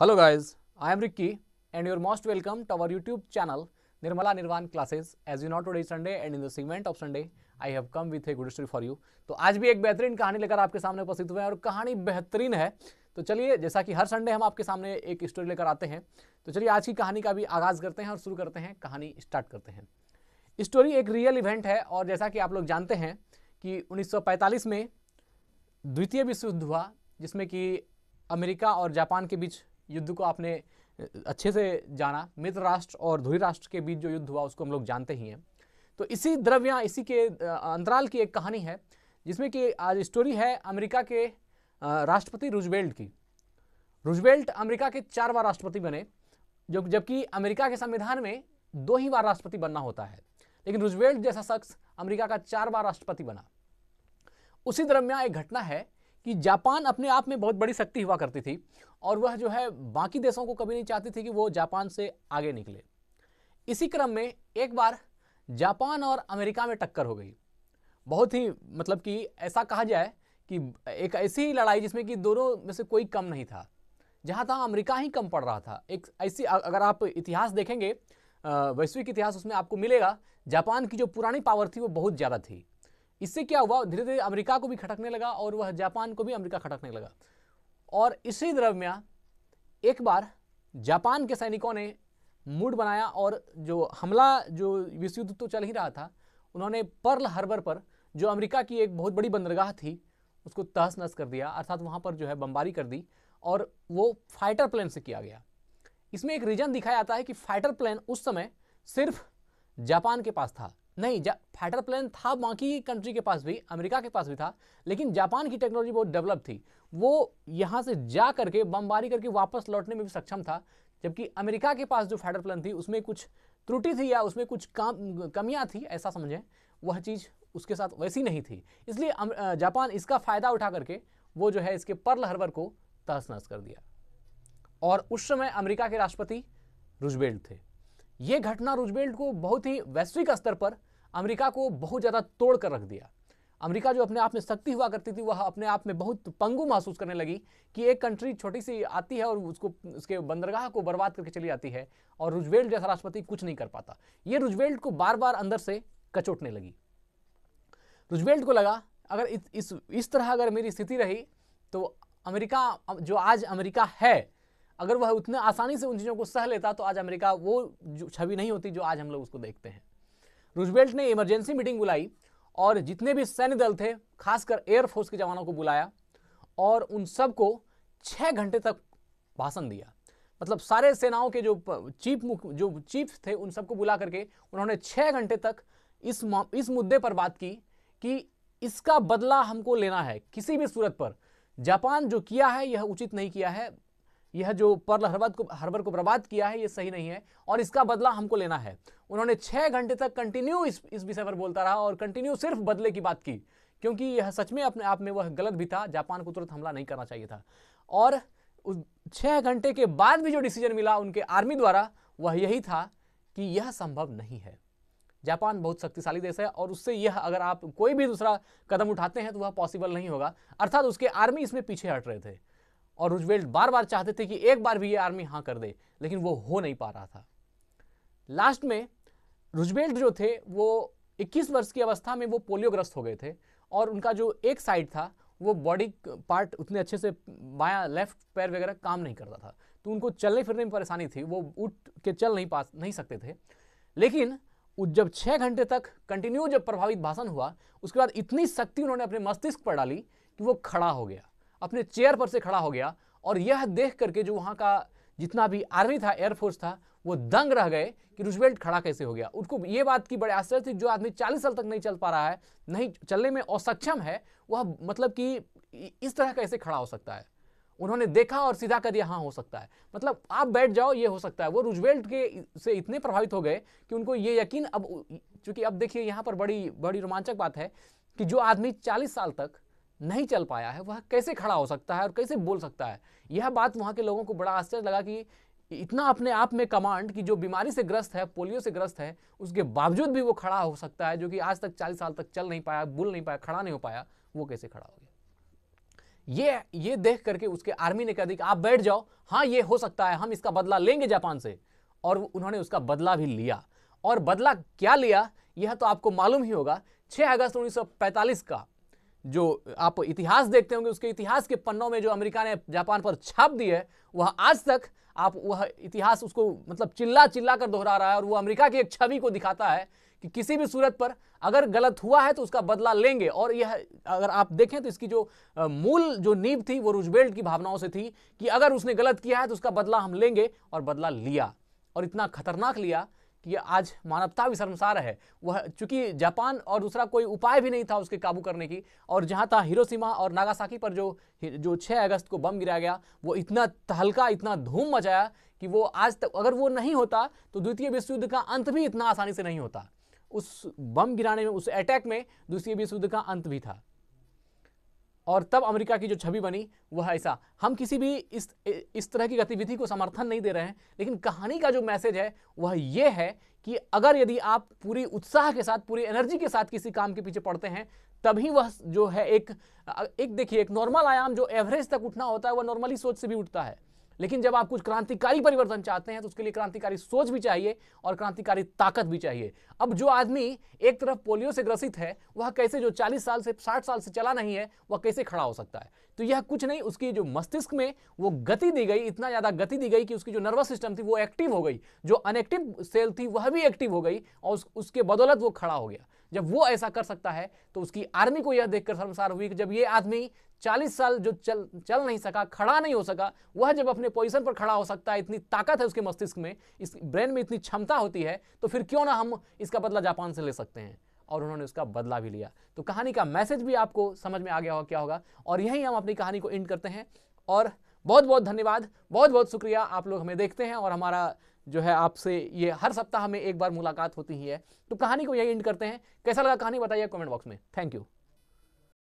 hello guys, I am Ricky and you are most welcome to our YouTube channel Nirmala Nirvan classes as you not is Sunday and in the segment of Sunday I have come with a good story for you तो आज भी एक बेहतरीन कहानी लेकर आपके सामने उपस्थित हुए हैं और कहानी बेहतरीन है तो चलिए जैसा कि हर संडे हम आपके सामने एक स्टोरी लेकर आते हैं तो चलिए आज की कहानी का भी आगाज़ करते हैं और शुरू करते हैं कहानी स्टार्ट करते हैं स्टोरी एक रियल इवेंट है और जैसा कि आप लोग जानते हैं कि 1945 में द्वितीय विश्व युद्ध हुआ जिसमें कि अमेरिका और जापान के बीच युद्ध को आपने अच्छे से जाना मित्र राष्ट्र और धुरी राष्ट्र के बीच जो युद्ध हुआ उसको हम लोग जानते ही हैं तो इसी द्रव्या इसी के अंतराल की एक कहानी है जिसमें कि आज स्टोरी है अमेरिका के राष्ट्रपति रुजवेल्ट की रुजवेल्ट अमेरिका के चार बार राष्ट्रपति बने जो जबकि अमेरिका के संविधान में दो ही बार राष्ट्रपति बनना होता है लेकिन रुजवेल्ट जैसा शख्स अमेरिका का चार बार राष्ट्रपति बना उसी दरमियान एक घटना है कि जापान अपने आप में बहुत बड़ी शक्ति हुआ करती थी और वह जो है बाकी देशों को कभी नहीं चाहती थी कि वो जापान से आगे निकले इसी क्रम में एक बार जापान और अमेरिका में टक्कर हो गई बहुत ही मतलब कि ऐसा कहा जाए कि एक ऐसी लड़ाई जिसमें कि दोनों में से कोई कम नहीं था जहाँ तहाँ अमेरिका ही कम पड़ रहा था एक ऐसी अगर आप इतिहास देखेंगे वैश्विक इतिहास उसमें आपको मिलेगा जापान की जो पुरानी पावर थी वो बहुत ज़्यादा थी इससे क्या हुआ धीरे धीरे अमेरिका को भी खटकने लगा और वह जापान को भी अमेरिका खटकने लगा और इसी दरम्यान एक बार जापान के सैनिकों ने मूड बनाया और जो हमला जो विश्व युद्ध तो चल ही रहा था उन्होंने पर्ल हार्बर पर जो अमेरिका की एक बहुत बड़ी बंदरगाह थी उसको तहस नहस कर दिया अर्थात वहाँ पर जो है बमबारी कर दी और वो फाइटर प्लेन से किया गया इसमें एक रीज़न दिखाया जाता है कि फाइटर प्लेन उस समय सिर्फ जापान के पास था नहीं फाइटर प्लेन था बाकी कंट्री के पास भी अमेरिका के पास भी था लेकिन जापान की टेक्नोलॉजी बहुत डेवलप थी वो यहाँ से जा करके बमबारी करके वापस लौटने में भी सक्षम था जबकि अमेरिका के पास जो फाइटर प्लेन थी उसमें कुछ त्रुटि थी या उसमें कुछ काम कमियाँ थी ऐसा समझें वह चीज़ उसके साथ वैसी नहीं थी इसलिए जापान इसका फ़ायदा उठा करके वो जो है इसके पर्ल हर्बर को तहस नहस कर दिया और उस समय अमेरिका के राष्ट्रपति रुजबेल्ट थे ये घटना रुजबेल्ट को बहुत ही वैश्विक स्तर पर अमेरिका को बहुत ज़्यादा तोड़ कर रख दिया अमेरिका जो अपने आप में शक्ति हुआ करती थी वह अपने आप में बहुत पंगु महसूस करने लगी कि एक कंट्री छोटी सी आती है और उसको उसके बंदरगाह को बर्बाद करके चली आती है और रुजवेल्ट जैसा राष्ट्रपति कुछ नहीं कर पाता ये रुजवेल्ट को बार बार अंदर से कचोटने लगी रुजवेल्ट को लगा अगर इस इस इस तरह अगर मेरी स्थिति रही तो अमेरिका जो आज अमेरिका है अगर वह उतने आसानी से उन चीज़ों को सह लेता तो आज अमेरिका वो छवि नहीं होती जो आज हम लोग उसको देखते हैं रूजवेल्ट ने इमरजेंसी मीटिंग बुलाई और जितने भी सैन्य दल थे खासकर एयरफोर्स के जवानों को बुलाया और उन सबको छः घंटे तक भाषण दिया मतलब सारे सेनाओं के जो चीफ मुख जो चीफ थे उन सबको बुला करके उन्होंने छः घंटे तक इस इस मुद्दे पर बात की कि इसका बदला हमको लेना है किसी भी सूरत पर जापान जो किया है यह उचित नहीं किया है यह जो पर्ल हरबत को हरबर को बर्बाद किया है यह सही नहीं है और इसका बदला हमको लेना है उन्होंने छह घंटे तक कंटिन्यू इस इस विषय पर बोलता रहा और कंटिन्यू सिर्फ बदले की बात की क्योंकि यह सच में अपने आप में वह गलत भी था जापान को तुरंत हमला नहीं करना चाहिए था और छह घंटे के बाद भी जो डिसीजन मिला उनके आर्मी द्वारा वह यही था कि यह संभव नहीं है जापान बहुत शक्तिशाली देश है और उससे यह अगर आप कोई भी दूसरा कदम उठाते हैं तो वह पॉसिबल नहीं होगा अर्थात उसके आर्मी इसमें पीछे हट रहे थे और रुजवेल्ट बार बार चाहते थे कि एक बार भी ये आर्मी हाँ कर दे लेकिन वो हो नहीं पा रहा था लास्ट में रुजवेल्ट जो थे वो 21 वर्ष की अवस्था में वो पोलियोग्रस्त हो गए थे और उनका जो एक साइड था वो बॉडी पार्ट उतने अच्छे से बाया लेफ्ट पैर वगैरह काम नहीं करता था तो उनको चलने फिरने में परेशानी थी वो उठ के चल नहीं पा नहीं सकते थे लेकिन जब छः घंटे तक कंटिन्यू जब प्रभावित भाषण हुआ उसके बाद इतनी शक्ति उन्होंने अपने मस्तिष्क पर डाली कि वो खड़ा हो गया अपने चेयर पर से खड़ा हो गया और यह देख करके जो वहाँ का जितना भी आर्मी था एयरफोर्स था वो दंग रह गए कि रुजबेल्ट खड़ा कैसे हो गया उनको ये बात की बड़े आश्चर्य थी जो आदमी चालीस साल तक नहीं चल पा रहा है नहीं चलने में असक्षम है वह मतलब कि इस तरह कैसे खड़ा हो सकता है उन्होंने देखा और सीधा कर हाँ हो सकता है मतलब आप बैठ जाओ ये हो सकता है वो रुजवेल्ट के से इतने प्रभावित हो गए कि उनको ये यकीन अब चूंकि अब देखिए यहाँ पर बड़ी बड़ी रोमांचक बात है कि जो आदमी चालीस साल तक नहीं चल पाया है वह कैसे खड़ा हो सकता है और कैसे बोल सकता है यह बात वहाँ के लोगों को बड़ा आश्चर्य लगा कि इतना अपने आप में कमांड कि जो बीमारी से ग्रस्त है पोलियो से ग्रस्त है उसके बावजूद भी वो खड़ा हो सकता है जो कि आज तक चालीस साल तक चल नहीं पाया बोल नहीं पाया खड़ा नहीं हो पाया वो कैसे खड़ा हो गया ये ये देख करके उसके आर्मी ने कह दी कि आप बैठ जाओ हाँ ये हो सकता है हम इसका बदला लेंगे जापान से और उन्होंने उसका बदला भी लिया और बदला क्या लिया यह तो आपको मालूम ही होगा 6 अगस्त 1945 का जो आप इतिहास देखते होंगे उसके इतिहास के पन्नों में जो अमेरिका ने जापान पर छाप दी है वह आज तक आप वह इतिहास उसको मतलब चिल्ला चिल्ला कर दोहरा रहा है और वो अमेरिका की एक छवि को दिखाता है कि किसी भी सूरत पर अगर गलत हुआ है तो उसका बदला लेंगे और यह अगर आप देखें तो इसकी जो मूल जो नींव थी वो रुजबेल्ट की भावनाओं से थी कि अगर उसने गलत किया है तो उसका बदला हम लेंगे और बदला लिया और इतना खतरनाक लिया कि आज मानवता भी शर्मसार है वह चूंकि जापान और दूसरा कोई उपाय भी नहीं था उसके काबू करने की और जहाँ था हिरोशिमा और नागासाकी पर जो जो 6 अगस्त को बम गिराया गया वो इतना तहलका इतना धूम मचाया कि वो आज तक अगर वो नहीं होता तो द्वितीय विश्व युद्ध का अंत भी इतना आसानी से नहीं होता उस बम गिराने में उस अटैक में द्वितीय विश्व युद्ध का अंत भी था और तब अमेरिका की जो छवि बनी वह ऐसा हम किसी भी इस इस तरह की गतिविधि को समर्थन नहीं दे रहे हैं लेकिन कहानी का जो मैसेज है वह ये है कि अगर यदि आप पूरी उत्साह के साथ पूरी एनर्जी के साथ किसी काम के पीछे पड़ते हैं तभी वह जो है एक एक देखिए एक नॉर्मल आयाम जो एवरेज तक उठना होता है वह नॉर्मली सोच से भी उठता है लेकिन जब आप कुछ क्रांतिकारी परिवर्तन चाहते हैं तो उसके लिए क्रांतिकारी सोच भी चाहिए और क्रांतिकारी ताकत भी चाहिए अब जो आदमी एक तरफ पोलियो से ग्रसित है वह कैसे जो 40 साल से 60 साल से चला नहीं है वह कैसे खड़ा हो सकता है तो यह कुछ नहीं उसकी जो मस्तिष्क में वो गति दी गई इतना ज़्यादा गति दी गई कि उसकी जो नर्वस सिस्टम थी वो एक्टिव हो गई जो अनएक्टिव सेल थी वह भी एक्टिव हो गई और उस, उसके बदौलत वो खड़ा हो गया जब वो ऐसा कर सकता है तो उसकी आर्मी को यह देखकर शर्मसार हुई कि जब ये आदमी 40 साल जो चल चल नहीं सका खड़ा नहीं हो सका वह जब अपने पोजीशन पर खड़ा हो सकता है इतनी ताकत है उसके मस्तिष्क में इस ब्रेन में इतनी क्षमता होती है तो फिर क्यों ना हम इसका बदला जापान से ले सकते हैं और उन्होंने उसका बदला भी लिया तो कहानी का मैसेज भी आपको समझ में आ गया होगा क्या होगा और यही हम अपनी कहानी को एंड करते हैं और बहुत बहुत धन्यवाद बहुत बहुत शुक्रिया आप लोग हमें देखते हैं और हमारा जो है आपसे ये हर सप्ताह में एक बार मुलाकात होती ही है तो कहानी को यही एंड करते हैं कैसा लगा कहानी बताइए कमेंट बॉक्स में थैंक यू